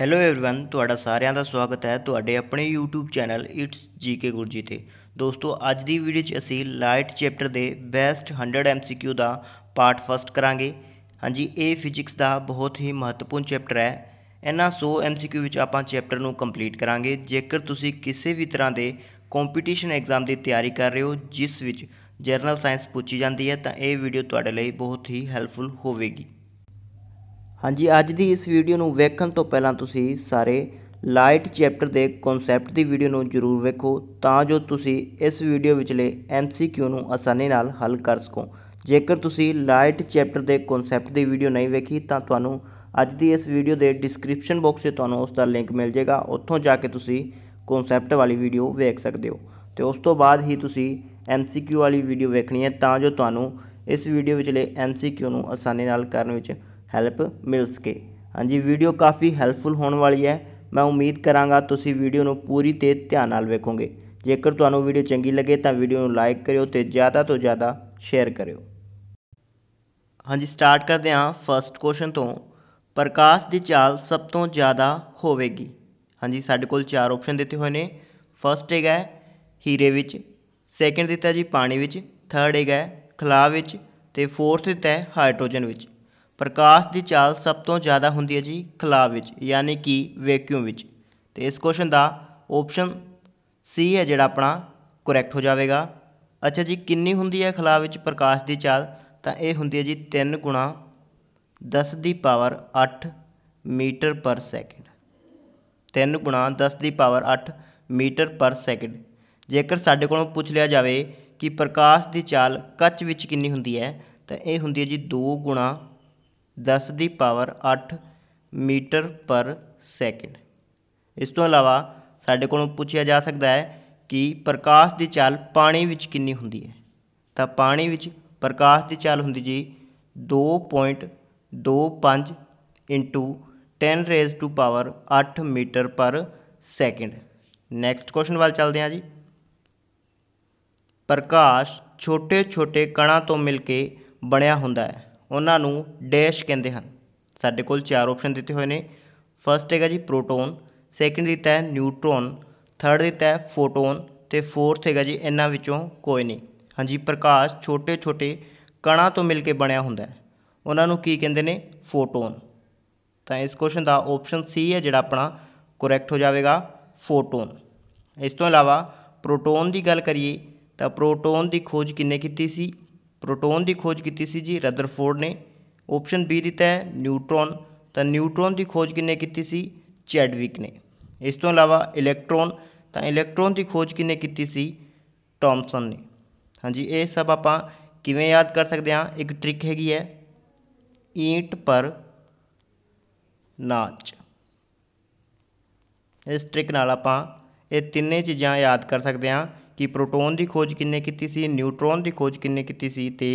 hello everyone ਤੁਹਾਡਾ ਸਾਰਿਆਂ ਦਾ ਸਵਾਗਤ ਹੈ ਤੁਹਾਡੇ ਆਪਣੇ YouTube channel it's GK Guruji ਤੇ ਦੋਸਤੋ ਅੱਜ ਦੀ ਵੀਡੀਓ 'ਚ ਅਸੀਂ ਲਾਈਟ ਚੈਪਟਰ ਦੇ ਬੈਸਟ 100 MCQ ਦਾ ਪਾਰਟ ਫਸਟ ਕਰਾਂਗੇ ਹਾਂਜੀ ਇਹ ਫਿਜ਼ਿਕਸ ਦਾ ਬਹੁਤ ਹੀ ਮਹੱਤਵਪੂਰਨ ਚੈਪਟਰ ਹੈ ਇਹਨਾਂ 100 MCQ ਵਿੱਚ ਆਪਾਂ ਚੈਪਟਰ ਨੂੰ ਕੰਪਲੀਟ ਕਰਾਂਗੇ ਜੇਕਰ ਤੁਸੀਂ ਕਿਸੇ ਵੀ ਤਰ੍ਹਾਂ ਦੇ ਕੰਪੀਟੀਸ਼ਨ ਐਗਜ਼ਾਮ ਦੀ ਤਿਆਰੀ ਕਰ ਰਹੇ ਹੋ ਜਿਸ ਵਿੱਚ ਜਨਰਲ ਸਾਇੰਸ ਪੁੱਛੀ ਜਾਂਦੀ ਹੈ ਤਾਂ ਇਹ ਵੀਡੀਓ ਤੁਹਾਡੇ ਲਈ ਬਹੁਤ ਹੀ ਹੈਲਪਫੁਲ ਹੋਵੇਗੀ ਹਾਂਜੀ ਅੱਜ ਦੀ ਇਸ ਵੀਡੀਓ ਨੂੰ ਵੇਖਣ ਤੋਂ ਪਹਿਲਾਂ ਤੁਸੀਂ ਸਾਰੇ ਲਾਈਟ ਚੈਪਟਰ ਦੇ ਕਨਸੈਪਟ ਦੀ ਵੀਡੀਓ ਨੂੰ ਜ਼ਰੂਰ ਵੇਖੋ ਤਾਂ ਜੋ ਤੁਸੀਂ ਇਸ ਵੀਡੀਓ ਵਿੱਚਲੇ ਐਮਸੀਕਿਊ ਨੂੰ ਆਸਾਨੀ ਨਾਲ ਹੱਲ ਕਰ ਸਕੋ ਜੇਕਰ ਤੁਸੀਂ ਲਾਈਟ ਚੈਪਟਰ ਦੇ ਕਨਸੈਪਟ ਦੀ ਵੀਡੀਓ ਨਹੀਂ ਵੇਖੀ ਤਾਂ ਤੁਹਾਨੂੰ ਅੱਜ ਦੀ ਇਸ ਵੀਡੀਓ ਦੇ ਡਿਸਕ੍ਰਿਪਸ਼ਨ ਬਾਕਸ 'ਚ ਤੁਹਾਨੂੰ ਉਸ ਦਾ ਲਿੰਕ ਮਿਲ ਜਾਏਗਾ ਉੱਥੋਂ ਜਾ ਕੇ ਤੁਸੀਂ ਕਨਸੈਪਟ ਵਾਲੀ ਵੀਡੀਓ ਵੇਖ ਸਕਦੇ ਹੋ ਤੇ ਉਸ ਤੋਂ ਬਾਅਦ ਹੀ ਤੁਸੀਂ ਐਮਸੀਕਿਊ ਵਾਲੀ ਵੀਡੀਓ ਵੇਖਣੀ ਹੈ ਤਾਂ ਜੋ ਤੁਹਾਨੂੰ ਇਸ ਵੀਡੀਓ ਵਿੱਚਲੇ ਐਮਸੀਕਿਊ ਨੂੰ ਆਸਾਨੀ ਨਾਲ ਕਰਨ ਵਿੱਚ ਹੈਲਪ ਮਿਲ ਸਕੇ ਹਾਂਜੀ ਵੀਡੀਓ ਕਾਫੀ ਹੈਲਪਫੁਲ ਹੋਣ ਵਾਲੀ ਹੈ ਮੈਂ ਉਮੀਦ ਕਰਾਂਗਾ ਤੁਸੀਂ ਵੀਡੀਓ ਨੂੰ ਪੂਰੀ ਤੇ ਧਿਆਨ ਨਾਲ ਵੇਖੋਗੇ ਜੇਕਰ ਤੁਹਾਨੂੰ ਵੀਡੀਓ ਚੰਗੀ ਲੱਗੇ ਤਾਂ ਵੀਡੀਓ ਨੂੰ ਲਾਈਕ ਕਰਿਓ ਤੇ ਜ਼ਿਆਦਾ ਤੋਂ ਜ਼ਿਆਦਾ ਸ਼ੇਅਰ ਕਰਿਓ ਹਾਂਜੀ ਸਟਾਰਟ ਕਰਦੇ ਹਾਂ ਫਰਸਟ ਕੁਐਸਚਨ ਤੋਂ ਪ੍ਰਕਾਸ਼ ਦੀ ਚਾਲ ਸਭ ਤੋਂ ਜ਼ਿਆਦਾ ਹੋਵੇਗੀ ਹਾਂਜੀ ਸਾਡੇ ਕੋਲ ਚਾਰ ਆਪਸ਼ਨ ਦਿੱਤੇ ਹੋਏ ਨੇ ਫਰਸਟ ਹੈਗਾ ਹੀਰੇ ਵਿੱਚ ਸੈਕਿੰਡ ਦਿੱਤਾ ਜੀ ਪਾਣੀ ਵਿੱਚ ਥਰਡ ਹੈਗਾ ਖਲਾ ਵਿੱਚ ਤੇ ਫੋਰਥ ਦਿੱਤਾ ਹੈ ਹਾਈਡਰੋਜਨ ਵਿੱਚ ਪ੍ਰਕਾਸ਼ ਦੀ ਚਾਲ ਸਭ ਤੋਂ ਜ਼ਿਆਦਾ ਹੁੰਦੀ ਹੈ ਜੀ ਖਲਾ ਵਿੱਚ ਯਾਨੀ ਕਿ ਵੈਕਿਊਮ ਵਿੱਚ ਤੇ ਇਸ ਕੁਐਸਚਨ ਦਾ ਆਪਸ਼ਨ ਸੀ ਹੈ ਜਿਹੜਾ ਆਪਣਾ ਕਰੈਕਟ ਹੋ ਜਾਵੇਗਾ ਅੱਛਾ ਜੀ ਕਿੰਨੀ ਹੁੰਦੀ ਹੈ ਖਲਾ ਵਿੱਚ ਪ੍ਰਕਾਸ਼ ਦੀ ਚਾਲ ਤਾਂ ਇਹ ਹੁੰਦੀ ਹੈ ਜੀ 3 ਗੁਣਾ 10 ਦੀ ਪਾਵਰ 8 ਮੀਟਰ ਪਰ ਸੈਕਿੰਡ 3 ਗੁਣਾ 10 ਦੀ ਪਾਵਰ 8 ਮੀਟਰ ਪਰ ਸੈਕਿੰਡ ਜੇਕਰ ਸਾਡੇ ਕੋਲੋਂ ਪੁੱਛ ਲਿਆ ਜਾਵੇ ਕਿ ਪ੍ਰਕਾਸ਼ ਦੀ ਚਾਲ ਕੱਚ ਵਿੱਚ ਕਿੰਨੀ ਹੁੰਦੀ ਹੈ ਤਾਂ ਇਹ ਹੁੰਦੀ ਹੈ ਜੀ 2 ਗੁਣਾ 10 ਦੀ ਪਾਵਰ 8 ਮੀਟਰ ਪਰ ਸੈਕਿੰਡ ਇਸ ਤੋਂ ਇਲਾਵਾ ਸਾਡੇ ਕੋਲੋਂ ਪੁੱਛਿਆ ਜਾ ਸਕਦਾ ਹੈ ਕਿ ਪ੍ਰਕਾਸ਼ ਦੀ ਚਾਲ ਪਾਣੀ ਵਿੱਚ ਕਿੰਨੀ ਹੁੰਦੀ ਹੈ ਤਾਂ ਪਾਣੀ ਵਿੱਚ ਪ੍ਰਕਾਸ਼ ਦੀ ਚਾਲ ਹੁੰਦੀ ਜੀ 2.25 into 10 raise to power 8 metre per second next question ਵੱਲ ਚੱਲਦੇ ਹਾਂ ਜੀ ਪ੍ਰਕਾਸ਼ ਛੋਟੇ-ਛੋਟੇ ਕਣਾਂ ਤੋਂ ਮਿਲ ਕੇ ਬਣਿਆ ਹੁੰਦਾ ਹੈ ਉਹਨਾਂ ਨੂੰ ਡੈਸ਼ ਕਹਿੰਦੇ ਹਨ ਸਾਡੇ ਕੋਲ ਚਾਰ ਆਪਸ਼ਨ ਦਿੱਤੇ ਹੋਏ ਨੇ ਫਰਸਟ ਹੈਗਾ ਜੀ ਪ੍ਰੋਟੋਨ ਸੈਕਿੰਡ ਦਿੱਤਾ ਹੈ ਨਿਊਟ੍ਰੋਨ ਥਰਡ ਦਿੱਤਾ ਹੈ ਫੋਟੋਨ ਤੇ ਫੋਰਥ ਹੈਗਾ ਜੀ ਇਹਨਾਂ ਵਿੱਚੋਂ ਕੋਈ ਨਹੀਂ ਹਾਂਜੀ ਪ੍ਰਕਾਸ਼ ਛੋਟੇ ਛੋਟੇ ਕਣਾਂ ਤੋਂ ਮਿਲ ਕੇ ਬਣਿਆ ਹੁੰਦਾ ਹੈ ਉਹਨਾਂ ਨੂੰ ਕੀ ਕਹਿੰਦੇ ਨੇ ਫੋਟੋਨ ਤਾਂ ਇਸ ਕੁਐਸਚਨ ਦਾ ਆਪਸ਼ਨ ਸੀ ਹੈ ਜਿਹੜਾ ਆਪਣਾ ਕਰੈਕਟ ਹੋ ਜਾਵੇਗਾ ਫੋਟੋਨ ਇਸ ਤੋਂ ਇਲਾਵਾ ਪ੍ਰੋਟੋਨ ਦੀ ਗੱਲ ਕਰੀਏ ਤਾਂ ਪ੍ਰੋਟੋਨ ਦੀ ਖੋਜ ਕਿੰਨੇ ਕੀਤੀ ਸੀ ਪ੍ਰੋਟੋਨ ਦੀ ਖੋਜ ਕੀਤੀ ਸੀ ਜੀ ਰਦਰਫੋਰਡ ਨੇ ਆਪਸ਼ਨ ਬੀ ਦਿੱਤਾ ਹੈ ਨਿਊਟ੍ਰੋਨ ਤਾਂ ਨਿਊਟ੍ਰੋਨ ਦੀ ਖੋਜ ਕਿਨੇ ਕੀਤੀ ਸੀ ਚੈਡਵਿਕ ਨੇ ਇਸ ਤੋਂ ਇਲਾਵਾ ਇਲੈਕਟ੍ਰੋਨ ਤਾਂ ਇਲੈਕਟ੍ਰੋਨ ਦੀ ਖੋਜ ਕਿਨੇ ਕੀਤੀ ਸੀ ਟੌਮਸਨ ਨੇ ਹਾਂਜੀ ਇਹ ਸਭ ਆਪਾਂ ਕਿਵੇਂ ਯਾਦ ਕਰ ਸਕਦੇ ਹਾਂ ਇੱਕ ਟ੍ਰਿਕ ਹੈਗੀ ਹੈ ਈਂਟ ਪਰ ਨਾਚ ਇਸ ਟ੍ਰਿਕ ਨਾਲ ਆਪਾਂ ਇਹ ਤਿੰਨੇ ਚੀਜ਼ਾਂ ਯਾਦ ਕਰ ਸਕਦੇ ਹਾਂ ਕਿ ਪ੍ਰੋਟੋਨ ਦੀ ਖੋਜ ਕਿੰਨੇ ਕੀਤੀ ਸੀ ਨਿਊਟ੍ਰੋਨ ਦੀ ਖੋਜ ਕਿੰਨੇ ਕੀਤੀ ਸੀ ਤੇ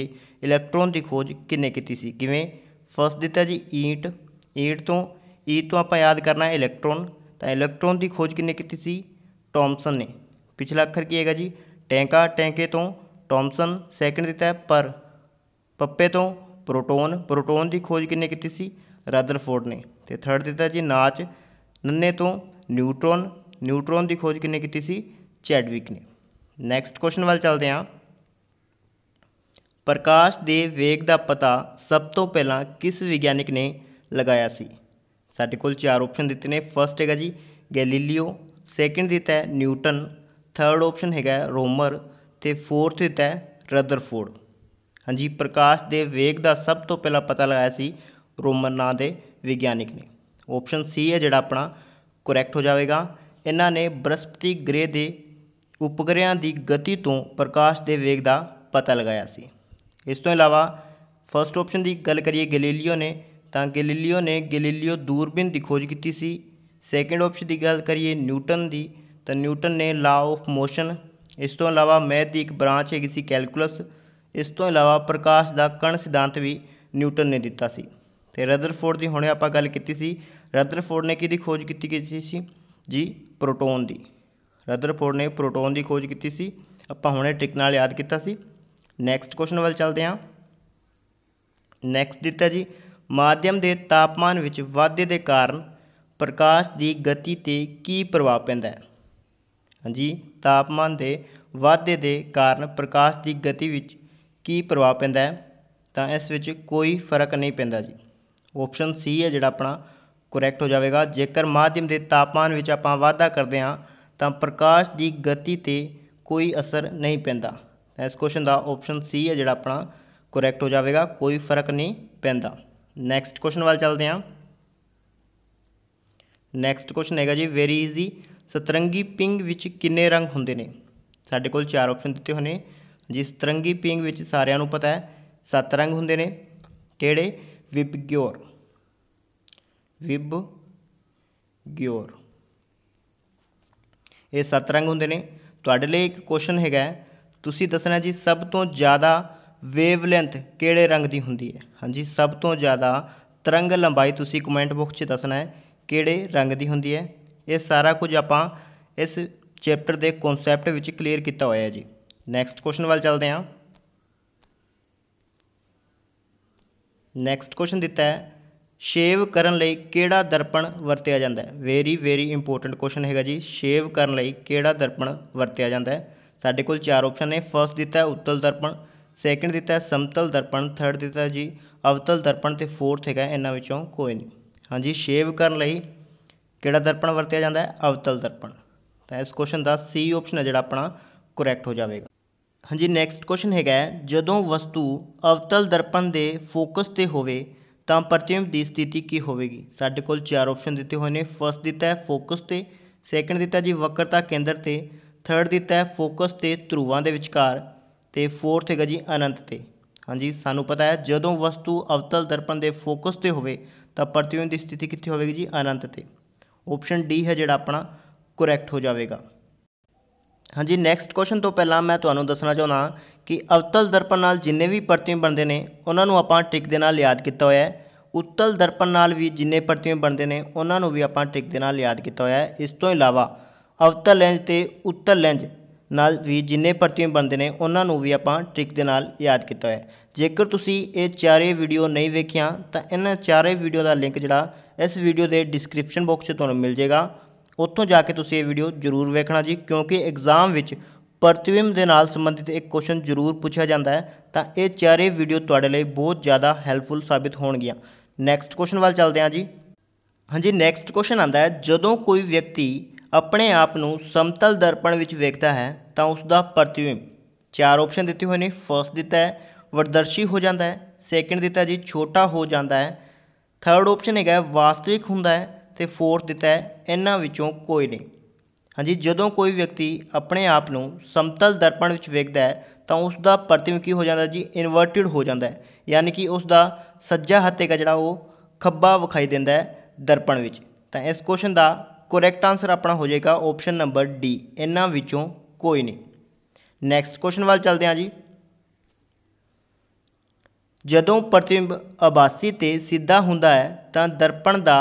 ਇਲੈਕਟ੍ਰੋਨ ਦੀ ਖੋਜ ਕਿੰਨੇ ਕੀਤੀ ਸੀ ਕਿਵੇਂ ਫਸਟ ਦਿੱਤਾ ਜੀ ਈਟ ਈਂਟ ਤੋਂ ਈ ਤੋਂ ਆਪਾਂ ਯਾਦ ਕਰਨਾ ਇਲੈਕਟ੍ਰੋਨ ਤਾਂ ਇਲੈਕਟ੍ਰੋਨ ਦੀ ਖੋਜ ਕਿੰਨੇ ਕੀਤੀ ਸੀ ਟੌਮਸਨ ਨੇ ਪਿਛਲਾ ਅੱਖਰ ਕੀ ਹੈਗਾ ਜੀ ਟੈਂਕਾ ਟੈਂਕੇ ਤੋਂ ਟੌਮਸਨ ਸੈਕਿੰਡ ਦਿੱਤਾ ਪਰ ਪੱਪੇ ਤੋਂ ਪ੍ਰੋਟੋਨ ਪ੍ਰੋਟੋਨ ਦੀ ਖੋਜ ਕਿੰਨੇ ਕੀਤੀ ਸੀ ਰਦਰਫੋਰਡ ਨੇ ਤੇ ਥਰਡ ਦਿੱਤਾ ਜੀ ਨਾਚ ਨੰਨੇ ਤੋਂ ਨਿਊਟ੍ਰੋਨ ਨਿਊਟ੍ਰੋਨ ਦੀ ਖੋਜ ਕਿੰਨੇ ਕੀਤੀ ਸੀ ਚੈਡਵਿਕ ਨੇ ਨੈਕਸਟ ਕੁਐਸਚਨ ਵੱਲ ਚੱਲਦੇ ਹਾਂ ਪ੍ਰਕਾਸ਼ ਦੇ ਵੇਗ ਦਾ ਪਤਾ ਸਭ ਤੋਂ ਪਹਿਲਾਂ ਕਿਸ ਵਿਗਿਆਨਿਕ ਨੇ ਲਗਾਇਆ ਸੀ ਸਾਡੇ ਕੋਲ ਚਾਰ ਆਪਸ਼ਨ ਦਿੱਤੇ ਨੇ ਫਰਸਟ ਹੈਗਾ ਜੀ ਗੈਲੀਲੀਓ ਸੈਕਿੰਡ ਦਿੱਤਾ ਹੈ ਨਿਊਟਨ ਥਰਡ ਆਪਸ਼ਨ ਹੈਗਾ ਰੋਮਰ ਤੇ ਫੋਰਥ ਦਿੱਤਾ ਹੈ ਰਦਰਫੋਰਡ ਹਾਂਜੀ ਪ੍ਰਕਾਸ਼ ਦੇ ਵੇਗ ਦਾ ਸਭ ਤੋਂ ਪਹਿਲਾਂ ਪਤਾ ਲਗਾਇਆ ਸੀ ਰੋਮਰ ਨਾਂ ਦੇ ਵਿਗਿਆਨਿਕ ਨੇ ਆਪਸ਼ਨ ਸੀ ਹੈ ਜਿਹੜਾ ਆਪਣਾ ਕਰੈਕਟ ਹੋ ਜਾਵੇਗਾ ਇਹਨਾਂ ਨੇ ਬ੍ਰਸਪਤੀ ਗ੍ਰਹਿ ਦੇ ਉਪਗ੍ਰਹਿਾਂ ਦੀ ਗਤੀ ਤੋਂ ਪ੍ਰਕਾਸ਼ ਦੇ ਵੇਗ ਦਾ ਪਤਾ ਲਗਾਇਆ ਸੀ ਇਸ ਤੋਂ ਇਲਾਵਾ ਫਰਸਟ ਆਪਸ਼ਨ ਦੀ ਗੱਲ ਕਰੀਏ ਗੈਲੀਲੀਓ ਨੇ ਤਾਂ ਗੈਲੀਲੀਓ ਨੇ ਗੈਲੀਲੀਓ ਦੂਰਬੀਨ ਦੀ ਖੋਜ ਕੀਤੀ ਸੀ ਸੈਕੰਡ ਆਪਸ਼ਨ ਦੀ ਗੱਲ ਕਰੀਏ ਨਿਊਟਨ ਦੀ ਤਾਂ ਨਿਊਟਨ ਨੇ ਲਾ ਆਫ ਮੋਸ਼ਨ ਇਸ ਤੋਂ ਇਲਾਵਾ ਮੈਥ ਦੀ ਇੱਕ ਬ੍ਰਾਂਚ ਹੈਗੀ ਸੀ ਕੈਲਕੂਲਸ ਇਸ ਤੋਂ ਇਲਾਵਾ ਪ੍ਰਕਾਸ਼ ਦਾ ਕਣ ਸਿਧਾਂਤ ਵੀ ਨਿਊਟਨ ਨੇ ਦਿੱਤਾ ਸੀ ਤੇ ਰਦਰਫੋਰਡ ਦੀ ਹੁਣੇ ਆਪਾਂ ਗੱਲ ਕੀਤੀ ਸੀ ਰਦਰਫੋਰਡ ਨੇ ਕਿਹਦੀ ਖੋਜ ਕੀਤੀ ਕੀਤੀ ਸੀ ਜੀ ਪ੍ਰੋਟੋਨ ਦੀ ਰਦਰਫੋਰਡ ਨੇ ਪ੍ਰੋਟੋਨ ਦੀ ਖੋਜ ਕੀਤੀ ਸੀ ਆਪਾਂ ਹੁਣੇ ਟ੍ਰਿਕ ਨਾਲ ਯਾਦ ਕੀਤਾ ਸੀ ਨੈਕਸਟ ਕੁਐਸਚਨ ਵੱਲ ਚੱਲਦੇ ਹਾਂ ਨੈਕਸਟ ਦਿੱਤਾ ਜੀ ਮਾਧਿਅਮ ਦੇ ਤਾਪਮਾਨ ਵਿੱਚ ਵਾਧੇ ਦੇ ਕਾਰਨ ਪ੍ਰਕਾਸ਼ ਦੀ ਗਤੀ ਤੇ ਕੀ ਪ੍ਰਭਾਵ ਪੈਂਦਾ ਹੈ ਹਾਂਜੀ ਤਾਪਮਾਨ ਦੇ ਵਾਧੇ ਦੇ ਕਾਰਨ ਪ੍ਰਕਾਸ਼ ਦੀ ਗਤੀ ਵਿੱਚ ਕੀ ਪ੍ਰਭਾਵ ਪੈਂਦਾ ਹੈ ਤਾਂ ਇਸ ਵਿੱਚ ਕੋਈ ਫਰਕ ਨਹੀਂ ਪੈਂਦਾ ਜੀ ਆਪਸ਼ਨ ਸੀ ਹੈ ਜਿਹੜਾ ਆਪਣਾ ਕਰੈਕਟ ਹੋ ਜਾਵੇਗਾ ਜੇਕਰ ਮਾਧਿਅਮ ਦੇ ਤਾਪਮਾਨ ਵਿੱਚ ਆਪਾਂ ਵਾਧਾ ਕਰਦੇ ਹਾਂ ਤਾਂ ਪ੍ਰਕਾਸ਼ ਦੀ ਗਤੀ ਤੇ ਕੋਈ ਅਸਰ ਨਹੀਂ ਪੈਂਦਾ ਇਸ ਕੁਐਸਚਨ ਦਾ ਆਪਸ਼ਨ ਸੀ ਹੈ ਜਿਹੜਾ ਆਪਣਾ ਕਰੈਕਟ ਹੋ ਜਾਵੇਗਾ ਕੋਈ ਫਰਕ ਨਹੀਂ ਪੈਂਦਾ ਨੈਕਸਟ ਕੁਐਸਚਨ ਵੱਲ ਚੱਲਦੇ ਹਾਂ ਨੈਕਸਟ ਕੁਐਸਚਨ ਹੈਗਾ ਜੀ ਵੈਰੀ ਇਜ਼ੀ ਸਤਰੰਗੀ ਪਿੰਗ ਵਿੱਚ ਕਿੰਨੇ ਰੰਗ ਹੁੰਦੇ ਨੇ ਸਾਡੇ ਕੋਲ ਚਾਰ ਆਪਸ਼ਨ ਦਿੱਤੇ ਹੋਣੇ ਜੀ ਸਤਰੰਗੀ ਪਿੰਗ ਵਿੱਚ ਸਾਰਿਆਂ ਨੂੰ ਪਤਾ ਹੈ ਸੱਤ ਰੰਗ ਹੁੰਦੇ ਨੇ ਕਿਹੜੇ ਵਿਬਗਿਓਰ ਵਿਬ ਗਿਓਰ ਇਹ ਸੱਤ ਰੰਗ ਹੁੰਦੇ ਨੇ ਤੁਹਾਡੇ ਲਈ ਇੱਕ ਕੁਐਸਚਨ ਹੈਗਾ ਤੁਸੀਂ ਦੱਸਣਾ ਜੀ ਸਭ ਤੋਂ ਜ਼ਿਆਦਾ ਵੇਵ ਲੈਂਥ ਕਿਹੜੇ ਰੰਗ ਦੀ ਹੁੰਦੀ ਹੈ ਹਾਂਜੀ ਸਭ ਤੋਂ ਜ਼ਿਆਦਾ ਤਰੰਗ ਲੰਬਾਈ ਤੁਸੀਂ ਕਮੈਂਟ ਬਾਕਸ 'ਚ ਦੱਸਣਾ ਹੈ ਕਿਹੜੇ ਰੰਗ ਦੀ ਹੁੰਦੀ ਹੈ ਇਹ ਸਾਰਾ ਕੁਝ ਆਪਾਂ ਇਸ ਚੈਪਟਰ ਦੇ ਕਨਸੈਪਟ ਵਿੱਚ ਕਲੀਅਰ ਕੀਤਾ ਹੋਇਆ ਹੈ ਜੀ ਨੈਕਸਟ ਕੁਐਸਚਨ ਵੱਲ ਚੱਲਦੇ ਹਾਂ ਨੈਕਸਟ ਕੁਐਸਚਨ ਦਿੱਤਾ ਹੈ ਸ਼ੇਵ ਕਰਨ ਲਈ ਕਿਹੜਾ ਦਰਪਣ ਵਰਤਿਆ ਜਾਂਦਾ ਹੈ ਵੈਰੀ ਵੈਰੀ ਇੰਪੋਰਟੈਂਟ ਕੁਐਸਚਨ ਹੈਗਾ ਜੀ ਸ਼ੇਵ ਕਰਨ ਲਈ ਕਿਹੜਾ ਦਰਪਣ ਵਰਤਿਆ ਜਾਂਦਾ ਹੈ ਸਾਡੇ ਕੋਲ ਚਾਰ ਆਪਸ਼ਨ ਨੇ ਫਸਟ ਦਿੱਤਾ ਉੱਤਲ ਦਰਪਣ ਸੈਕੰਡ ਦਿੱਤਾ ਸਮਤਲ ਦਰਪਣ ਥਰਡ ਦਿੱਤਾ ਜੀ ਅਵਤਲ ਦਰਪਣ ਤੇ ਫੋਰਥ ਹੈਗਾ ਇਹਨਾਂ ਵਿੱਚੋਂ ਕੋਈ ਨਹੀਂ ਹਾਂਜੀ ਸ਼ੇਵ ਕਰਨ ਲਈ ਕਿਹੜਾ ਦਰਪਣ ਵਰਤਿਆ ਜਾਂਦਾ ਹੈ ਅਵਤਲ ਦਰਪਣ ਤਾਂ ਇਸ ਕੁਐਸਚਨ ਦਾ ਸੀ ਆਪਸ਼ਨ ਹੈ ਜਿਹੜਾ ਆਪਣਾ ਕਰੈਕਟ ਹੋ ਜਾਵੇਗਾ ਹਾਂਜੀ ਨੈਕਸਟ ਕੁਐਸਚਨ ਹੈਗਾ ਜਦੋਂ ਵਸਤੂ ਅਵਤਲ ਦਰਪਣ ਦੇ ਫੋਕਸ ਤੇ ਹੋਵੇ ਤਾਂ ਪ੍ਰਤੀਬਿੰਬ ਦੀ ਸਥਿਤੀ ਕੀ ਹੋਵੇਗੀ ਸਾਡੇ ਕੋਲ ਚਾਰ ਆਪਸ਼ਨ ਦਿੱਤੇ ਹੋਏ ਨੇ ਫਸਟ ਦਿੱਤਾ ਹੈ ਫੋਕਸ ਤੇ ਸੈਕੰਡ ਦਿੱਤਾ ਜੀ ਵਕਰਤਾ ਕੇਂਦਰ ਤੇ ਥਰਡ ਦਿੱਤਾ ਹੈ ਫੋਕਸ ਤੇ ਧਰੂਵਾਂ ਦੇ ਵਿਚਕਾਰ ਤੇ ਫੋਰਥ ਹੈਗਾ ਜੀ ਅਨੰਤ ਤੇ ਹਾਂਜੀ ਸਾਨੂੰ ਪਤਾ ਹੈ ਜਦੋਂ ਵਸਤੂ ਅਵਤਲ ਦਰਪਣ ਦੇ ਫੋਕਸ ਤੇ ਹੋਵੇ ਤਾਂ ਪ੍ਰਤੀਬਿੰਬ ਦੀ ਸਥਿਤੀ ਕਿੱਥੇ ਹੋਵੇਗੀ ਜੀ ਅਨੰਤ ਤੇ ਆਪਸ਼ਨ ਡੀ ਹੈ ਜਿਹੜਾ ਆਪਣਾ ਕਰੈਕਟ ਹੋ ਜਾਵੇਗਾ ਹਾਂਜੀ ਨੈਕਸਟ ਕੁਐਸਚਨ ਤੋਂ ਪਹਿਲਾਂ ਮੈਂ ਤੁਹਾਨੂੰ ਦੱਸਣਾ ਚਾਹੁੰਦਾ ਕਿ ਅਵਤਲ ਦਰਪਣ ਨਾਲ ਜਿੰਨੇ ਵੀ ਪ੍ਰਤੀਬਿੰਬ ਬਣਦੇ ਨੇ ਉਹਨਾਂ ਨੂੰ ਆਪਾਂ ਟ੍ਰਿਕ ਦੇ ਨਾਲ ਯਾਦ ਕੀਤਾ ਹੋਇਆ ਹੈ ਉੱਤਲ ਦਰਪਣ ਨਾਲ ਵੀ ਜਿੰਨੇ ਪ੍ਰਤੀਬਿੰਬ ਬਣਦੇ ਨੇ ਉਹਨਾਂ ਨੂੰ ਵੀ ਆਪਾਂ ਟ੍ਰਿਕ ਦੇ ਨਾਲ ਯਾਦ ਕੀਤਾ ਹੋਇਆ ਹੈ ਇਸ ਤੋਂ ਇਲਾਵਾ ਅਵਤਲ ਲੈਂਜ ਤੇ ਉੱਤਲ ਲੈਂਜ ਨਾਲ ਵੀ ਜਿੰਨੇ ਪ੍ਰਤੀਬਿੰਬ ਬਣਦੇ ਨੇ ਉਹਨਾਂ ਨੂੰ ਵੀ ਆਪਾਂ ਟ੍ਰਿਕ ਦੇ ਨਾਲ ਯਾਦ ਕੀਤਾ ਹੋਇਆ ਜੇਕਰ ਤੁਸੀਂ ਇਹ ਚਾਰੇ ਵੀਡੀਓ ਨਹੀਂ ਵੇਖਿਆ ਤਾਂ ਇਹਨਾਂ ਚਾਰੇ ਵੀਡੀਓ ਦਾ ਲਿੰਕ ਜਿਹੜਾ ਇਸ ਵੀਡੀਓ ਦੇ ਡਿਸਕ੍ਰਿਪਸ਼ਨ ਬਾਕਸ 'ਚ ਤੁਹਾਨੂੰ ਮਿਲ ਜਾਏਗਾ ਉੱਥੋਂ ਜਾ ਕੇ ਤੁਸੀਂ ਇਹ ਵੀਡੀਓ ਜ਼ਰੂਰ ਵੇਖਣਾ ਜੀ ਕਿਉਂਕਿ ਐਗਜ਼ਾਮ ਵਿੱਚ ਪ੍ਰਤੀਬਿੰਬ ਦੇ ਨਾਲ ਸੰਬੰਧਿਤ ਇੱਕ ਕੁਐਸਚਨ ਜ਼ਰੂਰ ਪੁੱਛਿਆ ਜਾਂਦਾ ਹੈ ਤਾਂ ਇਹ ਚਾਰੇ ਵੀਡੀਓ ਤੁਹਾਡੇ ਲਈ ਬਹੁਤ ਜ਼ਿਆਦਾ ਹੈਲਪਫੁਲ ਸਾਬਿਤ ਹੋਣਗੀਆਂ ਨੈਕਸਟ ਕੁਐਸਚਨ ਵੱਲ ਚੱਲਦੇ ਹਾਂ ਜੀ ਹਾਂਜੀ ਨੈਕਸਟ ਕੁਐਸਚਨ ਆਂਦਾ ਹੈ ਜਦੋਂ ਕੋਈ ਵਿਅਕਤੀ ਆਪਣੇ ਆਪ ਨੂੰ ਸਮਤਲ ਦਰਪਣ ਵਿੱਚ ਵੇਖਦਾ ਹੈ ਤਾਂ ਉਸ ਦਾ ਪ੍ਰਤੀਬਿੰਬ ਚਾਰ ਆਪਸ਼ਨ ਦਿੱਤੇ ਹੋਏ ਨੇ ਫਰਸਟ ਦਿੱਤਾ ਹੈ ਵਰਦਰਸ਼ੀ ਹੋ ਜਾਂਦਾ ਹੈ ਸੈਕਿੰਡ ਦਿੱਤਾ ਜੀ ਛੋਟਾ ਹੋ ਜਾਂਦਾ ਹੈ ਥਰਡ ਆਪਸ਼ਨ ਹੈਗਾ ਵਾਸਤਵਿਕ ਹੁੰਦਾ ਹੈ ਤੇ ਫੋਰਥ ਦਿੱਤਾ ਹੈ ਇਹਨਾਂ ਵਿੱਚੋਂ ਕੋਈ ਨਹੀਂ ਹਾਂਜੀ ਜਦੋਂ ਕੋਈ ਵਿਅਕਤੀ ਆਪਣੇ ਆਪ ਨੂੰ ਸਮਤਲ ਦਰਪਣ ਵਿੱਚ ਵੇਖਦਾ ਹੈ ਤਾਂ ਉਸ ਦਾ ਪ੍ਰਤੀਬਿੰਬ ਕੀ ਹੋ ਜਾਂਦਾ ਜੀ ਇਨਵਰਟਿਡ ਹੋ ਜਾਂਦਾ ਹੈ ਯਾਨੀ ਕਿ ਉਸ ਦਾ ਸੱਜਾ ਹੱਥੇ ਦਾ ਜਿਹੜਾ ਉਹ ਖੱਬਾ ਵਿਖਾਈ ਦਿੰਦਾ ਹੈ ਦਰਪਣ ਵਿੱਚ ਤਾਂ ਇਸ ਕੁਐਸਚਨ ਦਾ ਕਰੈਕਟ ਆਨਸਰ ਆਪਣਾ ਹੋ ਜਾਏਗਾ ਆਪਸ਼ਨ ਨੰਬਰ ਡੀ ਇਹਨਾਂ ਵਿੱਚੋਂ ਕੋਈ ਨਹੀਂ ਨੈਕਸਟ ਕੁਐਸਚਨ ਵੱਲ ਚੱਲਦੇ ਹਾਂ ਜੀ ਜਦੋਂ ਪ੍ਰਤੀਬਿੰਬ ਆਭਾਸੀ ਤੇ ਸਿੱਧਾ ਹੁੰਦਾ ਹੈ ਤਾਂ ਦਰਪਣ ਦਾ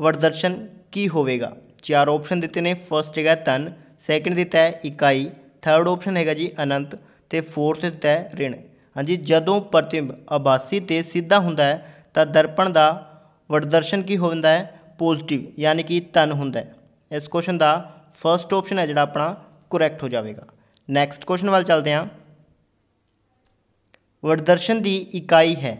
ਵਰਦਰਸ਼ਨ ਕੀ ਹੋਵੇਗਾ ਚਾਰ ਆਪਸ਼ਨ ਦਿੱਤੇ ਨੇ ਫਰਸਟ ਹੈਗਾ ਤਨ ਸੈਕਿੰਡ ਦਿੱਤਾ ਹੈ ਇਕਾਈ ਥਰਡ ਆਪਸ਼ਨ ਹੈਗਾ ਜੀ ਅਨੰਤ ਤੇ ਫੋਰਥ ਦਿੱਤਾ ਹੈ ਰਿਣ ਹਾਂਜੀ ਜਦੋਂ ਪ੍ਰਤੀਬਿੰਬ ਆਭਾਸੀ ਤੇ ਸਿੱਧਾ ਹੁੰਦਾ ਹੈ ਤਾਂ ਦਰਪਣ ਦਾ ਵਡਦਰਸ਼ਨ ਕੀ ਹੁੰਦਾ ਹੈ ਪੋਜ਼ਿਟਿਵ ਯਾਨੀ ਕਿ ਤਨ ਹੁੰਦਾ ਹੈ ਇਸ ਕੁਐਸਚਨ ਦਾ ਫਰਸਟ ਆਪਸ਼ਨ ਹੈ ਜਿਹੜਾ ਆਪਣਾ ਕਰੈਕਟ ਹੋ ਜਾਵੇਗਾ ਨੈਕਸਟ ਕੁਐਸਚਨ ਵੱਲ ਚੱਲਦੇ ਹਾਂ ਵਡਦਰਸ਼ਨ ਦੀ ਇਕਾਈ ਹੈ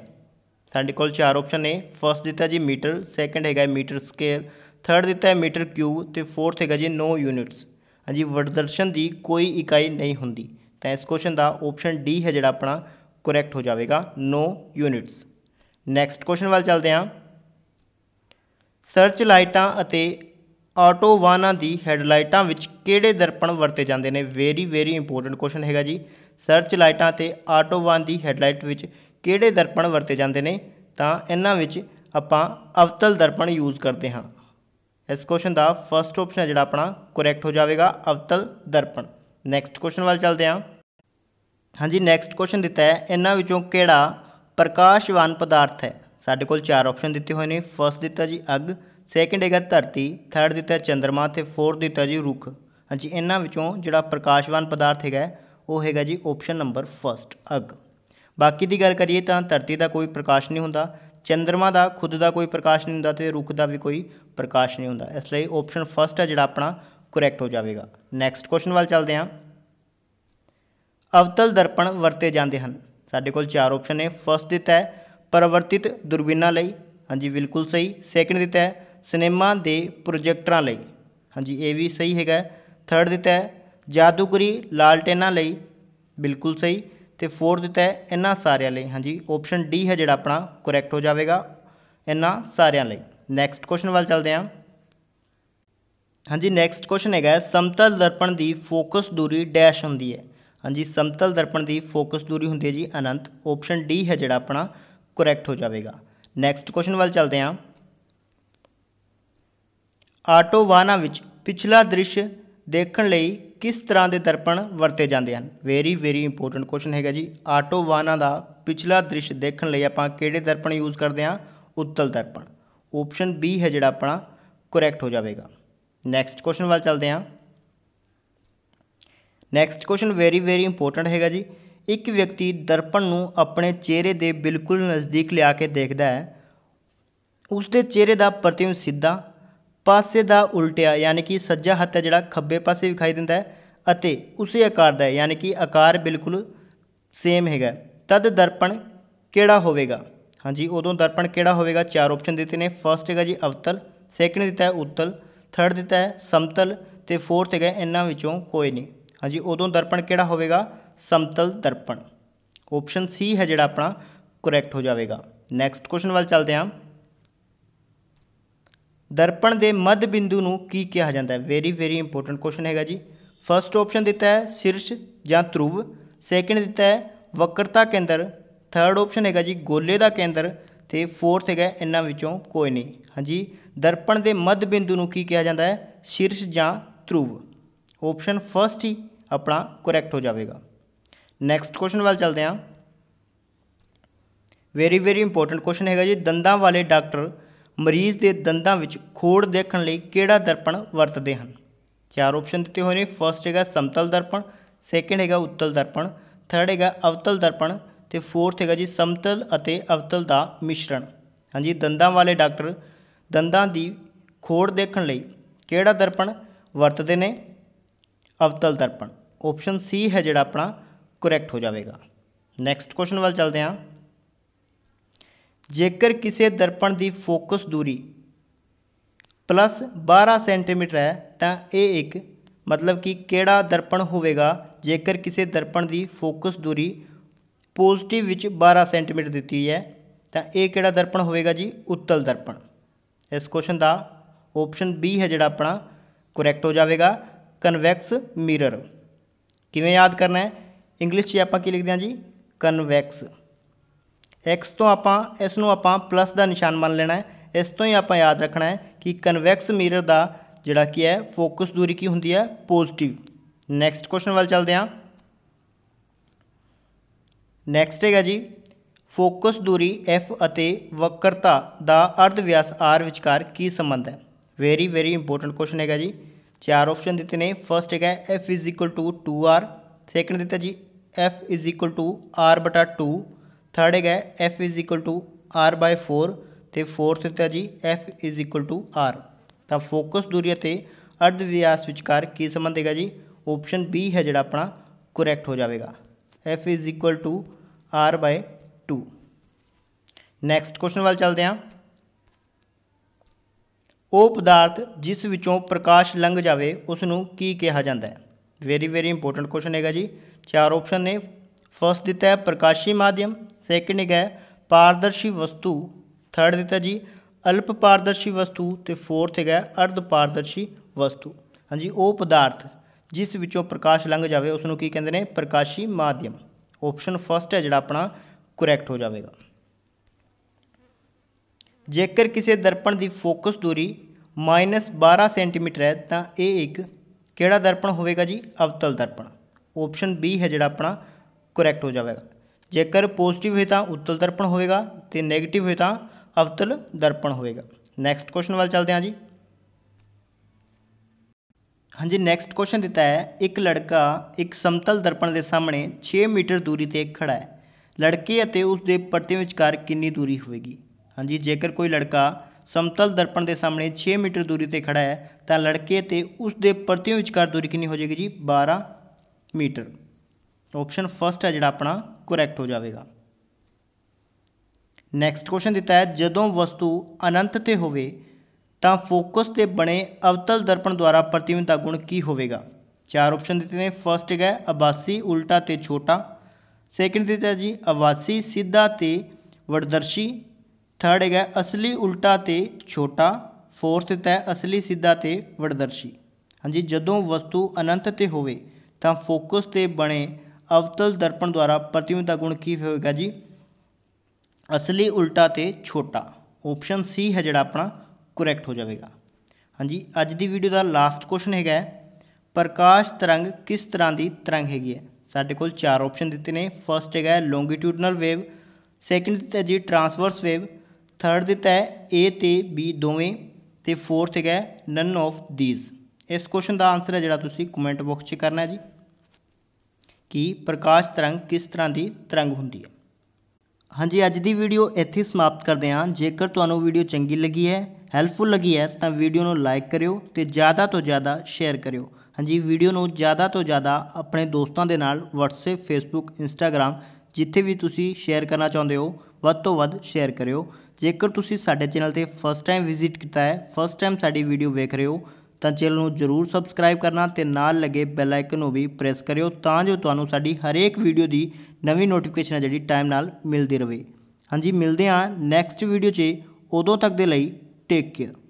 ਸਾਡੇ ਕੋਲ ਚਾਰ ਆਪਸ਼ਨ ਨੇ ਫਰਸਟ ਦਿੱਤਾ ਜੀ ਮੀਟਰ ਸੈਕਿੰਡ ਹੈਗਾ ਮੀਟਰ ਸਕੇਅਰ ਥਰਡ ਦਿੱਤਾ ਹੈ ਮੀਟਰ ਕਿਊਬ ਤੇ ਫੋਰਥ ਹੈਗਾ ਜੀ ਨੋ ਯੂਨਿਟਸ ਹਾਂਜੀ ਵਰਦਰਸ਼ਨ ਦੀ ਕੋਈ ਇਕਾਈ ਨਹੀਂ ਹੁੰਦੀ ਤਾਂ ਇਸ ਕੁਐਸਚਨ ਦਾ ਆਪਸ਼ਨ ਡੀ ਹੈ ਜਿਹੜਾ ਆਪਣਾ ਕਰੈਕਟ ਹੋ ਜਾਵੇਗਾ ਨੋ ਯੂਨਿਟਸ ਨੈਕਸਟ ਕੁਐਸਚਨ ਵੱਲ ਚੱਲਦੇ ਹਾਂ ਸਰਚ ਲਾਈਟਾਂ ਅਤੇ ਆਟੋ ਵਾਹਨਾਂ ਦੀ ਹੈਡਲਾਈਟਾਂ ਵਿੱਚ ਕਿਹੜੇ ਦਰਪਣ ਵਰਤੇ ਜਾਂਦੇ ਨੇ ਵੈਰੀ ਵੈਰੀ ਇੰਪੋਰਟੈਂਟ ਕੁਐਸਚਨ ਹੈਗਾ ਜੀ ਸਰਚ ਲਾਈਟਾਂ ਤੇ ਆਟੋ ਵਾਹਨ ਦੀ ਹੈਡਲਾਈਟ ਵਿੱਚ ਕਿਹੜੇ ਦਰਪਣ ਵਰਤੇ ਜਾਂਦੇ ਨੇ ਤਾਂ ਇਹਨਾਂ ਵਿੱਚ ਆਪਾਂ ਅਵਤਲ ਦਰਪਣ ਯੂਜ਼ ਕਰਦੇ ਹਾਂ ਇਸ ਕੁਐਸਚਨ ਦਾ ਫਰਸਟ ਆਪਸ਼ਨ ਹੈ ਜਿਹੜਾ ਆਪਣਾ ਕਰੈਕਟ ਹੋ ਜਾਵੇਗਾ ਅਵਤਲ ਦਰਪਣ ਨੈਕਸਟ ਕੁਐਸਚਨ ਵੱਲ ਚੱਲਦੇ ਹਾਂ ਹਾਂਜੀ ਨੈਕਸਟ ਕੁਐਸਚਨ ਦਿੱਤਾ ਹੈ ਇਹਨਾਂ ਵਿੱਚੋਂ ਕਿਹੜਾ ਪ੍ਰਕਾਸ਼ਵਾਨ ਪਦਾਰਥ ਹੈ ਸਾਡੇ ਕੋਲ ਚਾਰ ਆਪਸ਼ਨ ਦਿੱਤੇ ਹੋਏ ਨੇ ਫਰਸਟ ਦਿੱਤਾ ਜੀ ਅੱਗ ਸੈਕੰਡ ਹੈਗਾ ਧਰਤੀ ਥਰਡ ਦਿੱਤਾ ਚੰ드ਰਮਾ ਤੇ ਫੋਰਥ ਦਿੱਤਾ ਜੀ ਰੁੱਖ ਹਾਂਜੀ ਇਹਨਾਂ ਵਿੱਚੋਂ ਜਿਹੜਾ ਪ੍ਰਕਾਸ਼ਵਾਨ ਪਦਾਰਥ ਹੈਗਾ ਉਹ ਹੈਗਾ ਜੀ ਆਪਸ਼ਨ ਨੰਬਰ ਫਰਸਟ ਅੱਗ ਬਾਕੀ ਦੀ ਗੱਲ ਕਰੀਏ ਤਾਂ ਧਰਤੀ ਦਾ ਕੋਈ ਪ੍ਰਕਾਸ਼ ਨਹੀਂ ਹੁੰਦਾ ਚੰ드ਰਮਾ ਦਾ ਖੁਦ ਦਾ ਕੋਈ ਪ੍ਰਕਾਸ਼ ਨਹੀਂ ਹੁੰਦਾ ਤੇ ਰੁੱਖ ਦਾ ਵੀ ਕੋਈ ਪ੍ਰਕਾਸ਼ ਨਹੀਂ ਹੁੰਦਾ ਇਸ ਲਈ ਆਪਸ਼ਨ ਫਰਸਟ ਹੈ ਜਿਹੜਾ ਆਪਣਾ ਕਰੈਕਟ ਹੋ ਜਾਵੇਗਾ ਨੈਕਸਟ ਕੁਐਸਚਨ ਵੱਲ ਚੱਲਦੇ ਹਾਂ ਅਵਤਲ ਦਰਪਣ ਵਰਤੇ ਜਾਂਦੇ ਹਨ ਸਾਡੇ ਕੋਲ ਚਾਰ ਆਪਸ਼ਨ ਨੇ ਫਰਸਟ ਦਿੱਤਾ ਹੈ ਪਰਵਰਤਿਤ ਦੁਰਬੀਨਾਂ ਲਈ ਹਾਂਜੀ ਬਿਲਕੁਲ ਸਹੀ ਸੈਕਿੰਡ ਦਿੱਤਾ ਹੈ ਸਿਨੇਮਾ ਦੇ ਪ੍ਰੋਜੈਕਟਰਾਂ ਲਈ ਹਾਂਜੀ ਇਹ ਵੀ ਸਹੀ ਹੈਗਾ ਥਰਡ ਦਿੱਤਾ ਹੈ ਜਾਦੂਗਰੀ ਲਾਲਟੇਨਾਂ ਲਈ ਬਿਲਕੁਲ ਸਹੀ ਤੇ 4 ਦਿੱਤਾ ਹੈ ਇਹਨਾਂ ਸਾਰਿਆਂ ਲਈ ਹਾਂਜੀ ਆਪਸ਼ਨ ਡੀ ਹੈ ਜਿਹੜਾ ਆਪਣਾ ਕਰੈਕਟ ਹੋ ਜਾਵੇਗਾ ਇਹਨਾਂ ਸਾਰਿਆਂ ਲਈ ਨੈਕਸਟ ਕੁਐਸਚਨ ਵੱਲ ਚੱਲਦੇ ਹਾਂ ਹਾਂਜੀ ਨੈਕਸਟ ਕੁਐਸਚਨ ਹੈਗਾ ਸਮਤਲ ਦਰਪਣ ਦੀ ਫੋਕਸ ਦੂਰੀ ਡੈਸ਼ ਹੁੰਦੀ ਹੈ ਹਾਂਜੀ ਸਮਤਲ ਦਰਪਣ ਦੀ ਫੋਕਸ ਦੂਰੀ ਹੁੰਦੀ ਹੈ ਜੀ ਅਨੰਤ ਆਪਸ਼ਨ ਡੀ ਹੈ ਜਿਹੜਾ ਆਪਣਾ ਕਰੈਕਟ ਹੋ ਜਾਵੇਗਾ ਨੈਕਸਟ ਕੁਐਸਚਨ ਵੱਲ ਚੱਲਦੇ ਹਾਂ ਆਟੋ ਵਾਹਨਾਂ ਵਿੱਚ ਪਿਛਲਾ ਦ੍ਰਿਸ਼ ਦੇਖਣ ਲਈ ਕਿਸ ਤਰ੍ਹਾਂ ਦੇ ਦਰਪਣ ਵਰਤੇ ਜਾਂਦੇ ਹਨ ਵੈਰੀ ਵੈਰੀ ਇੰਪੋਰਟੈਂਟ ਕੁਐਸਚਨ ਹੈਗਾ ਜੀ ਆਟੋ ਵਾਹਨਾਂ ਦਾ ਪਿਛਲਾ ਦ੍ਰਿਸ਼ ਦੇਖਣ ਲਈ ਆਪਾਂ ਕਿਹੜੇ ਦਰਪਣ ਯੂਜ਼ ਕਰਦੇ ਹਾਂ ਉੱਤਲ ਦਰਪਣ ਆਪਸ਼ਨ ਬੀ ਹੈ ਜਿਹੜਾ ਆਪਣਾ ਕਰੈਕਟ ਹੋ ਜਾਵੇਗਾ ਨੈਕਸਟ ਕੁਐਸਚਨ ਵੱਲ ਚੱਲਦੇ ਹਾਂ next question very very important ਹੈਗਾ ਜੀ ਇੱਕ ਵਿਅਕਤੀ ਦਰਪਣ ਨੂੰ ਆਪਣੇ ਚਿਹਰੇ ਦੇ ਬਿਲਕੁਲ ਨਜ਼ਦੀਕ ਲਿਆ ਕੇ ਦੇਖਦਾ ਹੈ ਉਸ ਦੇ ਚਿਹਰੇ ਦਾ ਪ੍ਰਤੀਬਿੰਬ ਸਿੱਧਾ ਪਾਸੇ ਦਾ ਉਲਟਿਆ ਯਾਨੀ ਕਿ ਸੱਜਾ ਹੱਥ ਹੈ ਜਿਹੜਾ ਖੱਬੇ ਪਾਸੇ ਵਿਖਾਈ ਦਿੰਦਾ ਹੈ ਅਤੇ ਉਸੇ ਆਕਾਰ ਦਾ ਹੈ ਯਾਨੀ ਕਿ ਆਕਾਰ ਬਿਲਕੁਲ ਸੇਮ ਹੈਗਾ ਤਦ ਦਰਪਣ ਕਿਹੜਾ ਹੋਵੇਗਾ ਹਾਂਜੀ ਉਦੋਂ ਦਰਪਣ ਕਿਹੜਾ ਹੋਵੇਗਾ ਚਾਰ ਆਪਸ਼ਨ ਦਿੱਤੇ ਨੇ ਫਸਟ ਹੈਗਾ ਜੀ ਅਵਤਲ ਸੈਕੰਡ ਦਿੱਤਾ ਹੈ ਉਤਲ ਥਰਡ ਦਿੱਤਾ ਹੈ ਸਮਤਲ ਤੇ ਫੋਰਥ ਹੈਗਾ ਇਹਨਾਂ ਵਿੱਚੋਂ ਕੋਈ ਨਹੀਂ ਹਾਂਜੀ ਉਦੋਂ ਦਰਪਣ ਕਿਹੜਾ ਹੋਵੇਗਾ ਸਮਤਲ ਦਰਪਣ ਆਪਸ਼ਨ ਸੀ ਹੈ ਜਿਹੜਾ ਆਪਣਾ ਕਰੈਕਟ ਹੋ ਜਾਵੇਗਾ ਨੈਕਸਟ ਕੁਐਸਚਨ ਵੱਲ ਚੱਲਦੇ ਹਾਂ ਦਰਪਣ ਦੇ ਮੱਧ ਬਿੰਦੂ ਨੂੰ ਕੀ ਕਿਹਾ ਜਾਂਦਾ ਹੈ ਵੈਰੀ ਵੈਰੀ ਇੰਪੋਰਟੈਂਟ ਕੁਐਸਚਨ ਹੈਗਾ ਜੀ ਫਰਸਟ ਆਪਸ਼ਨ ਦਿੱਤਾ ਹੈ ਸਿਰਸ਼ ਜਾਂ ਧਰੁਵ ਸੈਕਿੰਡ ਦਿੱਤਾ ਹੈ ਵਕਰਤਾ ਕੇਂਦਰ ਥਰਡ ਆਪਸ਼ਨ ਹੈਗਾ ਜੀ ਗੋਲੇ ਦਾ ਕੇਂਦਰ ਤੇ ਫੋਰਥ ਹੈਗਾ ਇਹਨਾਂ ਵਿੱਚੋਂ ਕੋਈ ਨਹੀਂ ਹਾਂਜੀ ਦਰਪਣ ਦੇ ਮੱਧ ਬਿੰਦੂ ਨੂੰ ਕੀ ਕਿਹਾ ਜਾਂਦਾ ਹੈ ਸਿਰਸ਼ ਜਾਂ ਧਰੁਵ ਆਪਸ਼ਨ ਫਰਸਟ ਹੀ ਆਪਣਾ ਕਰੈਕਟ ਹੋ ਜਾਵੇਗਾ ਨੈਕਸਟ ਕੁਐਸਚਨ ਵੱਲ ਚੱਲਦੇ ਹਾਂ ਵੈਰੀ ਵੈਰੀ ਇੰਪੋਰਟੈਂਟ ਕੁਐਸਚਨ ਹੈਗਾ ਜੀ ਦੰਦਾਂ ਵਾਲੇ ਡਾਕਟਰ ਮਰੀਜ਼ ਦੇ ਦੰਦਾਂ ਵਿੱਚ ਖੋੜ ਦੇਖਣ ਲਈ ਕਿਹੜਾ ਦਰਪਣ ਵਰਤਦੇ ਹਨ ਚਾਰ ਆਪਸ਼ਨ ਦਿੱਤੇ ਹੋਏ ਨੇ ਫਸਟ ਹੈਗਾ ਸਮਤਲ ਦਰਪਣ ਸੈਕੰਡ ਹੈਗਾ ਉੱਤਲ ਦਰਪਣ ਥਰਡ ਹੈਗਾ ਅਵਤਲ ਦਰਪਣ ਤੇ ਫੋਰਥ ਹੈਗਾ ਜੀ ਸਮਤਲ ਅਤੇ ਅਵਤਲ ਦਾ ਮਿਸ਼ਰਣ ਹਾਂਜੀ ਦੰਦਾਂ ਵਾਲੇ ਡਾਕਟਰ ਦੰਦਾਂ ਦੀ ਖੋੜ ਦੇਖਣ ਲਈ ਕਿਹੜਾ ਦਰਪਣ ਵਰਤਦੇ ਨੇ ਅਵਤਲ ਦਰਪਣ ਆਪਸ਼ਨ ਸੀ ਹੈ ਜਿਹੜਾ ਆਪਣਾ ਕਰੈਕਟ ਹੋ ਜਾਵੇਗਾ ਨੈਕਸਟ ਕੁਐਸਚਨ ਵੱਲ ਚੱਲਦੇ ਹਾਂ ਜੇਕਰ ਕਿਸੇ ਦਰਪਣ ਦੀ ਫੋਕਸ ਦੂਰੀ ਪਲੱਸ 12 ਸੈਂਟੀਮੀਟਰ ਹੈ ਤਾਂ ਇਹ ਇੱਕ ਮਤਲਬ ਕਿ ਕਿਹੜਾ ਦਰਪਣ ਹੋਵੇਗਾ ਜੇਕਰ ਕਿਸੇ ਦਰਪਣ ਦੀ ਫੋਕਸ ਦੂਰੀ ਪੋਜ਼ਿਟਿਵ ਵਿੱਚ 12 ਸੈਂਟੀਮੀਟਰ ਦਿੱਤੀ ਹੈ ਤਾਂ ਇਹ ਕਿਹੜਾ ਦਰਪਣ ਹੋਵੇਗਾ ਜੀ ਉੱਤਲ ਦਰਪਣ ਇਸ ਕੁਐਸਚਨ ਦਾ ਆਪਸ਼ਨ B ਹੈ ਜਿਹੜਾ ਆਪਣਾ ਕਰੈਕਟ ਹੋ ਜਾਵੇਗਾ ਕਨਵੈਕਸ ਮਿਰਰ ਕਿਵੇਂ ਯਾਦ ਕਰਨਾ ਹੈ ਇੰਗਲਿਸ਼ 'ਚ ਆਪਾਂ ਕੀ ਲਿਖਦੇ ਹਾਂ ਜੀ ਕਨਵੈਕਸ x ਤੋਂ ਆਪਾਂ ਇਸ ਨੂੰ ਆਪਾਂ ਪਲੱਸ ਦਾ ਨਿਸ਼ਾਨ ਮੰਨ ਲੈਣਾ ਹੈ ਇਸ ਤੋਂ ਹੀ ਆਪਾਂ ਯਾਦ ਰੱਖਣਾ ਹੈ ਕਿ ਕਨਵੈਕਸ ਮਿਰਰ ਦਾ ਜਿਹੜਾ ਕੀ ਹੈ ਫੋਕਸ ਦੂਰੀ ਕੀ ਹੁੰਦੀ ਹੈ ਪੋਜ਼ਿਟਿਵ ਨੈਕਸਟ ਕੁਐਸਚਨ ਵੱਲ ਚੱਲਦੇ ਹਾਂ ਨੈਕਸਟ ਹੈਗਾ ਜੀ ਫੋਕਸ ਦੂਰੀ f ਅਤੇ ਵਕਰਤਾ ਦਾ ਅਰਧ ਵਿਆਸ r ਵਿਚਕਾਰ ਕੀ ਸੰਬੰਧ ਹੈ ਵੈਰੀ ਵੈਰੀ ਇੰਪੋਰਟੈਂਟ ਕੁਐਸਚਨ ਹੈਗਾ ਜੀ ਚਾਰ ਆਪਸ਼ਨ ਦਿੱਤੇ ਨੇ ਫਰਸਟ ਹੈਗਾ f 2r ਸੈਕੰਡ ਦਿੱਤਾ ਜੀ f r 2 ਥਰਡ ਹੈਗਾ f is equal to r 4 ਤੇ ਫੋਰਥ ਦਿੱਤਾ ਜੀ f is equal to r ਤਾਂ ਫੋਕਸ ਦੂਰੀ ਤੇ ਅਰਧ ਵਿਆਸ ਵਿਚਕਾਰ ਕੀ ਸੰਬੰਧ ਹੈਗਾ ਜੀ ਆਪਸ਼ਨ B ਹੈ ਜਿਹੜਾ ਆਪਣਾ ਕਰੈਕਟ ਹੋ ਜਾਵੇਗਾ f is equal to r 2 next question ਵੱਲ ਚੱਲਦੇ ਹਾਂ ਉਹ ਪਦਾਰਥ ਜਿਸ ਵਿੱਚੋਂ ਪ੍ਰਕਾਸ਼ ਲੰਘ ਜਾਵੇ ਉਸ ਨੂੰ ਕੀ ਕਿਹਾ ਜਾਂਦਾ ਹੈ ਵੈਰੀ ਵੈਰੀ ਇੰਪੋਰਟੈਂਟ ਕੁਐਸਚਨ ਹੈਗਾ ਜੀ ਚਾਰ ਆਪਸ਼ਨ ਨੇ ਫਸਟ ਦਿੱਤਾ ਹੈ ਪ੍ਰਕਾਸ਼ੀ ਮਾਧਿਅਮ ਸੈਕਿੰਡ ਹੈ ਪਾਰਦਰਸ਼ੀ ਵਸਤੂ ਥਰਡ ਦਿੱਤਾ ਜੀ ਅਲਪ ਪਾਰਦਰਸ਼ੀ ਵਸਤੂ ਤੇ ਫੋਰਥ ਹੈਗਾ ਅਰਧ ਪਾਰਦਰਸ਼ੀ ਵਸਤੂ ਹਾਂਜੀ ਉਹ ਪਦਾਰਥ ਜਿਸ ਵਿੱਚੋਂ ਪ੍ਰਕਾਸ਼ ਲੰਘ ਜਾਵੇ ਉਸ ਨੂੰ ਕੀ ਕਹਿੰਦੇ ਨੇ ਪ੍ਰਕਾਸ਼ੀ ਮਾਧਿਅਮ ਆਪਸ਼ਨ ਫਸਟ ਹੈ ਜਿਹੜਾ ਆਪਣਾ ਕਰੈਕਟ ਹੋ ਜਾਵੇਗਾ ਜੇਕਰ ਕਿਸੇ ਦਰਪਣ ਦੀ ਫੋਕਸ ਦੂਰੀ -12 ਸੈਂਟੀਮੀਟਰ ਹੈ ਤਾਂ ਇਹ ਇੱਕ ਕਿਹੜਾ ਦਰਪਣ ਹੋਵੇਗਾ ਜੀ ਅਵਤਲ ਦਰਪਣ ਆਪਸ਼ਨ B ਹੈ ਜਿਹੜਾ ਆਪਣਾ ਕਰੈਕਟ ਹੋ ਜਾਵੇਗਾ ਜੇਕਰ ਪੋਜ਼ਿਟਿਵ ਹੋਏ ਤਾਂ ਉੱਤਲ ਦਰਪਣ ਹੋਵੇਗਾ ਤੇ 네ਗੇਟਿਵ ਹੋਏ ਤਾਂ ਅਵਤਲ ਦਰਪਣ ਹੋਵੇਗਾ ਨੈਕਸਟ ਕੁਐਸਚਨ ਵੱਲ ਚੱਲਦੇ ਹਾਂ ਜੀ ਹਾਂਜੀ ਨੈਕਸਟ ਕੁਐਸਚਨ ਦਿੱਤਾ ਹੈ ਇੱਕ ਲੜਕਾ ਇੱਕ ਸਮਤਲ ਦਰਪਣ ਦੇ ਸਾਹਮਣੇ 6 ਮੀਟਰ ਦੂਰੀ ਤੇ ਖੜਾ ਹੈ ਲੜਕੇ ਅਤੇ ਉਸ ਦੇ ਪਰਤੇ ਵਿਚਕਾਰ ਕਿੰਨੀ ਦੂਰੀ ਹੋਵੇਗੀ ਹਾਂਜੀ ਜੇਕਰ ਕੋਈ ਲੜਕਾ ਸਮਤਲ ਦਰਪਣ ਦੇ ਸਾਹਮਣੇ 6 ਮੀਟਰ ਦੂਰੀ ਤੇ ਖੜਾ ਹੈ ਤਾਂ ਲੜਕੇ ਤੇ ਉਸ ਦੇ ਪਰਤੇ ਵਿਚਕਾਰ ਦੂਰੀ ਕਿੰਨੀ ਹੋ ਜਾਏਗੀ ਜੀ 12 ਮੀਟਰ ਆਪਸ਼ਨ ਫਸਟ ਹੈ ਜਿਹੜਾ ਆਪਣਾ ਕਰੈਕਟ ਹੋ ਜਾਵੇਗਾ ਨੈਕਸਟ ਕੁਐਸਚਨ ਦਿੱਤਾ ਹੈ ਜਦੋਂ ਵਸਤੂ ਅਨੰਤ ਤੇ ਹੋਵੇ ਤਾਂ ਫੋਕਸ ਤੇ ਬਣੇ ਅਵਤਲ ਦਰਪਣ ਦੁਆਰਾ ਪ੍ਰਤੀਬਿੰਬ ਦਾ ਗੁਣ ਕੀ ਹੋਵੇਗਾ ਚਾਰ ਆਪਸ਼ਨ ਦਿੱਤੇ ਨੇ ਫਰਸਟ ਹੈਗਾ ਅਬਾਸੀ ਉਲਟਾ ਤੇ ਛੋਟਾ ਸੈਕਿੰਡ ਦਿੱਤਾ ਜੀ ਅਵਾਸੀ ਸਿੱਧਾ ਤੇ ਵਡਦਰਸ਼ੀ ਥਰਡ ਹੈਗਾ ਅਸਲੀ ਉਲਟਾ ਤੇ ਛੋਟਾ ਫੋਰਥ ਦਿੱਤਾ ਹੈ ਅਸਲੀ ਸਿੱਧਾ ਤੇ ਵਡਦਰਸ਼ੀ ਹਾਂਜੀ ਜਦੋਂ ਵਸਤੂ ਅਨੰਤ ਤੇ ਹੋਵੇ ਤਾਂ ਫੋਕਸ ਤੇ ਬਣੇ ਅਵਤਲ ਦਰਪਣ ਦੁਆਰਾ ਪ੍ਰਤੀਬਿੰਬ ਦਾ ਗੁਣ ਕੀ ਹੋਵੇਗਾ ਜੀ ਅਸਲੀ ਉਲਟਾ ਤੇ ਛੋਟਾ ਆਪਸ਼ਨ ਸੀ ਹੈ ਜਿਹੜਾ ਆਪਣਾ ਕਰੈਕਟ ਹੋ ਜਾਵੇਗਾ ਹਾਂਜੀ ਅੱਜ ਦੀ ਵੀਡੀਓ ਦਾ ਲਾਸਟ ਕੁਐਸਚਨ ਹੈਗਾ ਪ੍ਰਕਾਸ਼ ਤਰੰਗ ਕਿਸ ਤਰ੍ਹਾਂ ਦੀ ਤਰੰਗ ਹੈਗੀ ਹੈ ਸਾਡੇ ਕੋਲ ਚਾਰ ਆਪਸ਼ਨ ਦਿੱਤੇ ਨੇ ਫਰਸਟ ਹੈਗਾ ਲੌਂਗੀਟਿਊਡਨਲ ਵੇਵ ਸੈਕੰਡ ਦਿੱਤਾ ਜੀ ਟਰਾਂਸਵਰਸ ਵੇਵ ਥਰਡ ਦਿੱਤਾ ਹੈ A ਤੇ B ਦੋਵੇਂ ਤੇ ਫੋਰਥ ਹੈਗਾ ਨਨ ਆਫ ਥੀਸ ਇਸ ਕੁਐਸਚਨ ਦਾ ਆਨਸਰ ਹੈ ਜਿਹੜਾ ਤੁਸੀਂ ਕਮੈਂਟ ਬਾਕਸ 'ਚ ਕਰਨਾ ਹੈ ਜੀ ਕਿ ਪ੍ਰਕਾਸ਼ ਤਰੰਗ ਕਿਸ ਤਰ੍ਹਾਂ ਦੀ ਤਰੰਗ ਹੁੰਦੀ ਹੈ ਹਾਂਜੀ ਅੱਜ ਦੀ ਵੀਡੀਓ ਇੱਥੇ ਸਮਾਪਤ ਕਰਦੇ ਹਾਂ ਜੇਕਰ ਤੁਹਾਨੂੰ ਵੀਡੀਓ ਚੰਗੀ ਲੱਗੀ ਹੈ ਹੈਲਪਫੁਲ ਲੱਗੀ ਹੈ ਤਾਂ ਵੀਡੀਓ ਨੂੰ ਲਾਈਕ ਕਰਿਓ ਤੇ ਜ਼ਿਆਦਾ ਤੋਂ ਜ਼ਿਆਦਾ ਸ਼ੇਅਰ ਕਰਿਓ ਹਾਂਜੀ ਵੀਡੀਓ ਨੂੰ ਜ਼ਿਆਦਾ ਤੋਂ ਜ਼ਿਆਦਾ ਆਪਣੇ ਦੋਸਤਾਂ ਦੇ ਨਾਲ WhatsApp Facebook Instagram ਜਿੱਥੇ ਵੀ ਤੁਸੀਂ ਸ਼ੇਅਰ ਕਰਨਾ ਚਾਹੁੰਦੇ ਹੋ ਵੱਧ ਤੋਂ ਵੱਧ ਸ਼ੇਅਰ ਕਰਿਓ ਜੇਕਰ ਤੁਸੀਂ ਸਾਡੇ ਚੈਨਲ ਤੇ ਫਸਟ ਟਾਈਮ ਵਿਜ਼ਿਟ ਕੀਤਾ ਹੈ ਫਸਟ ਟਾਈਮ ਸਾਡੀ ਵੀਡੀਓ ਵੇਖ ਰਹੇ ਹੋ ਤਾਂ ਚੈਨਲ ਨੂੰ ਜਰੂਰ ਸਬਸਕ੍ਰਾਈਬ ਕਰਨਾ ਤੇ ਨਾਲ ਲੱਗੇ ਬੈਲ ਆਈਕਨ ਨੂੰ ਵੀ ਪ੍ਰੈਸ ਕਰਿਓ ਤਾਂ ਜੋ ਤੁਹਾਨੂੰ ਸਾਡੀ ਹਰੇਕ ਵੀਡੀਓ ਦੀ ਨਵੀਂ ਨੋਟੀਫਿਕੇਸ਼ਨ ਜਿਹੜੀ ਟਾਈਮ ਨਾਲ ਮਿਲਦੀ ਰਹੇ ਹਾਂਜੀ ਮਿਲਦੇ ਹਾਂ ਨੈਕਸਟ ਵੀਡੀਓ 'ਚ ਉਦੋਂ ਤੱਕ ਦੇ ਲਈ ਟੇਕ ਕੇਅਰ